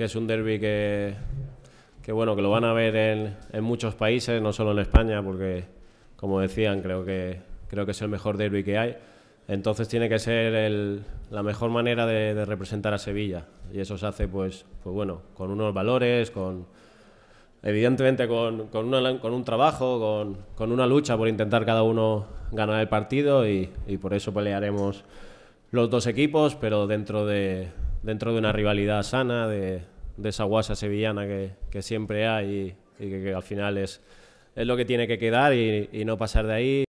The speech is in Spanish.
que es un derby que, que, bueno, que lo van a ver en, en, muchos países, no solo en España, porque como decían, creo que, creo que es el mejor derby que hay. Entonces tiene que ser el, la mejor manera de, representar a Sevilla. Y eso se hace, pues, pues bueno, con unos valores, con evidentemente con, con, una, con un trabajo, con, con, una lucha por intentar cada uno ganar el partido y, y por eso pelearemos los dos equipos, pero dentro de, dentro de una rivalidad sana, de, esa guasa sevillana que, siempre hay y, que, al final es, es lo que tiene que quedar y no pasar de ahí.